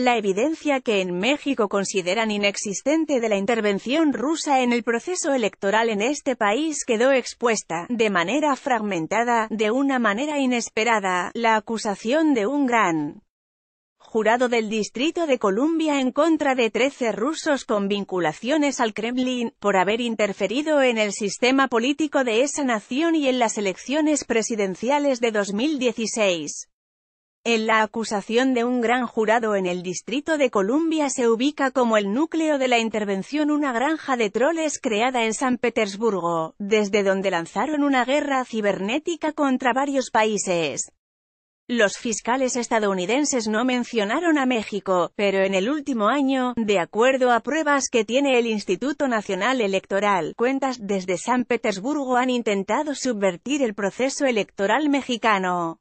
La evidencia que en México consideran inexistente de la intervención rusa en el proceso electoral en este país quedó expuesta, de manera fragmentada, de una manera inesperada, la acusación de un gran jurado del Distrito de Columbia en contra de 13 rusos con vinculaciones al Kremlin, por haber interferido en el sistema político de esa nación y en las elecciones presidenciales de 2016. En la acusación de un gran jurado en el Distrito de Columbia se ubica como el núcleo de la intervención una granja de troles creada en San Petersburgo, desde donde lanzaron una guerra cibernética contra varios países. Los fiscales estadounidenses no mencionaron a México, pero en el último año, de acuerdo a pruebas que tiene el Instituto Nacional Electoral, cuentas desde San Petersburgo han intentado subvertir el proceso electoral mexicano.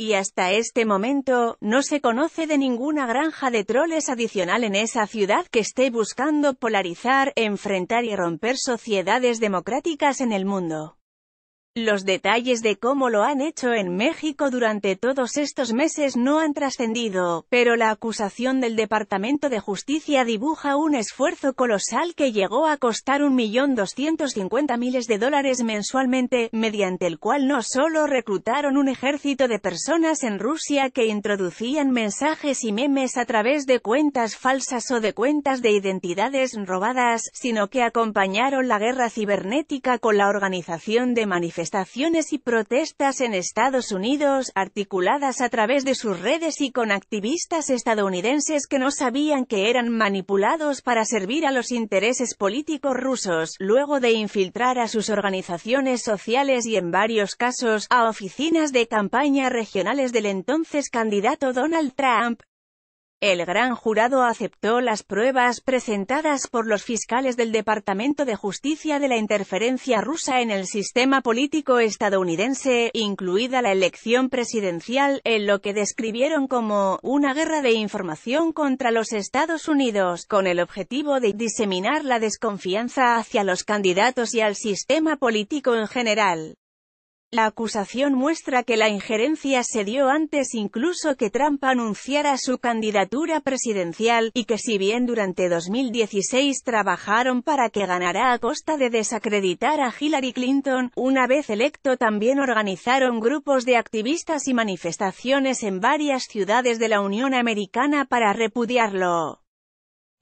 Y hasta este momento, no se conoce de ninguna granja de troles adicional en esa ciudad que esté buscando polarizar, enfrentar y romper sociedades democráticas en el mundo. Los detalles de cómo lo han hecho en México durante todos estos meses no han trascendido, pero la acusación del Departamento de Justicia dibuja un esfuerzo colosal que llegó a costar 1.250.000 miles de dólares mensualmente, mediante el cual no solo reclutaron un ejército de personas en Rusia que introducían mensajes y memes a través de cuentas falsas o de cuentas de identidades robadas, sino que acompañaron la guerra cibernética con la organización de manifestaciones manifestaciones y protestas en Estados Unidos, articuladas a través de sus redes y con activistas estadounidenses que no sabían que eran manipulados para servir a los intereses políticos rusos, luego de infiltrar a sus organizaciones sociales y en varios casos, a oficinas de campaña regionales del entonces candidato Donald Trump, el gran jurado aceptó las pruebas presentadas por los fiscales del Departamento de Justicia de la interferencia rusa en el sistema político estadounidense, incluida la elección presidencial, en lo que describieron como «una guerra de información contra los Estados Unidos», con el objetivo de diseminar la desconfianza hacia los candidatos y al sistema político en general. La acusación muestra que la injerencia se dio antes incluso que Trump anunciara su candidatura presidencial, y que si bien durante 2016 trabajaron para que ganara a costa de desacreditar a Hillary Clinton, una vez electo también organizaron grupos de activistas y manifestaciones en varias ciudades de la Unión Americana para repudiarlo.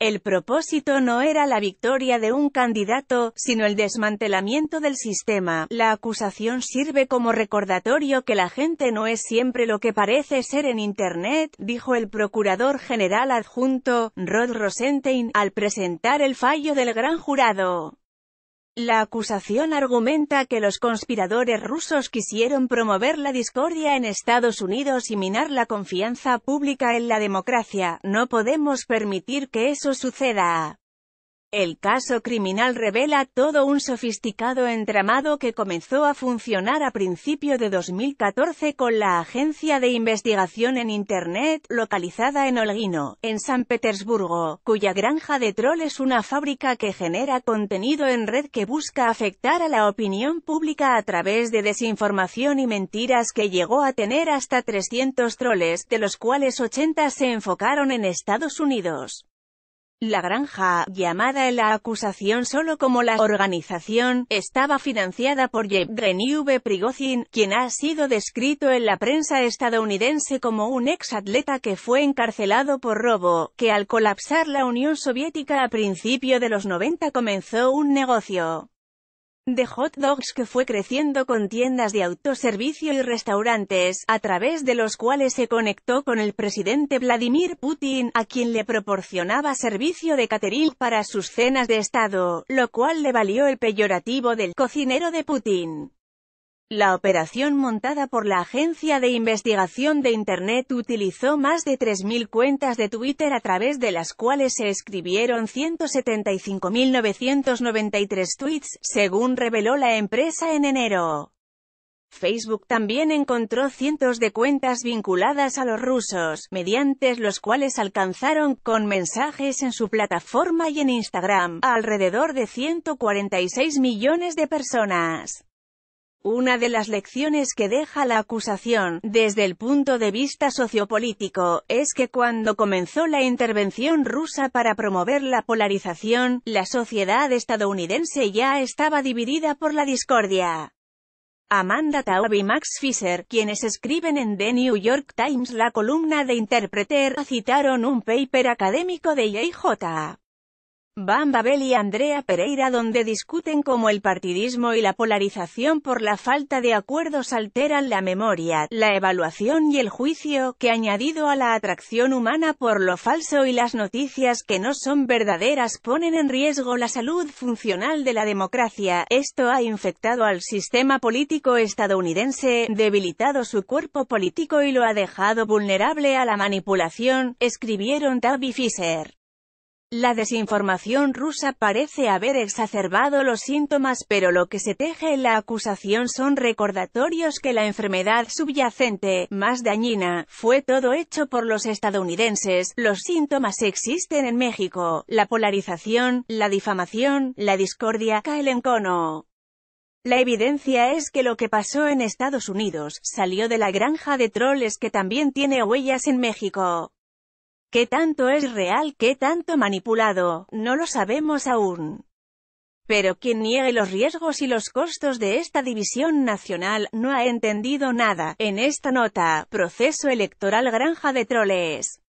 El propósito no era la victoria de un candidato, sino el desmantelamiento del sistema. La acusación sirve como recordatorio que la gente no es siempre lo que parece ser en Internet, dijo el procurador general adjunto, Rod Rosenstein, al presentar el fallo del gran jurado. La acusación argumenta que los conspiradores rusos quisieron promover la discordia en Estados Unidos y minar la confianza pública en la democracia. No podemos permitir que eso suceda. El caso criminal revela todo un sofisticado entramado que comenzó a funcionar a principio de 2014 con la agencia de investigación en Internet, localizada en Olguino, en San Petersburgo, cuya granja de troll es una fábrica que genera contenido en red que busca afectar a la opinión pública a través de desinformación y mentiras que llegó a tener hasta 300 troles, de los cuales 80 se enfocaron en Estados Unidos. La granja, llamada en la acusación solo como la organización, estaba financiada por Yevgeny V. Prigozhin, quien ha sido descrito en la prensa estadounidense como un ex atleta que fue encarcelado por robo, que al colapsar la Unión Soviética a principio de los 90 comenzó un negocio de hot dogs que fue creciendo con tiendas de autoservicio y restaurantes, a través de los cuales se conectó con el presidente Vladimir Putin, a quien le proporcionaba servicio de catering para sus cenas de Estado, lo cual le valió el peyorativo del cocinero de Putin. La operación montada por la Agencia de Investigación de Internet utilizó más de 3.000 cuentas de Twitter a través de las cuales se escribieron 175.993 tweets, según reveló la empresa en enero. Facebook también encontró cientos de cuentas vinculadas a los rusos, mediante los cuales alcanzaron, con mensajes en su plataforma y en Instagram, a alrededor de 146 millones de personas. Una de las lecciones que deja la acusación, desde el punto de vista sociopolítico, es que cuando comenzó la intervención rusa para promover la polarización, la sociedad estadounidense ya estaba dividida por la discordia. Amanda Taub y Max Fisher, quienes escriben en The New York Times la columna de Interpreter, citaron un paper académico de J.J. Van Babel y Andrea Pereira donde discuten cómo el partidismo y la polarización por la falta de acuerdos alteran la memoria, la evaluación y el juicio, que añadido a la atracción humana por lo falso y las noticias que no son verdaderas ponen en riesgo la salud funcional de la democracia. Esto ha infectado al sistema político estadounidense, debilitado su cuerpo político y lo ha dejado vulnerable a la manipulación, escribieron Tabby Fisher. La desinformación rusa parece haber exacerbado los síntomas pero lo que se teje en la acusación son recordatorios que la enfermedad subyacente, más dañina, fue todo hecho por los estadounidenses, los síntomas existen en México, la polarización, la difamación, la discordia, cae el encono. La evidencia es que lo que pasó en Estados Unidos, salió de la granja de troles que también tiene huellas en México. ¿Qué tanto es real, qué tanto manipulado? No lo sabemos aún. Pero quien niegue los riesgos y los costos de esta división nacional, no ha entendido nada. En esta nota, proceso electoral granja de troles.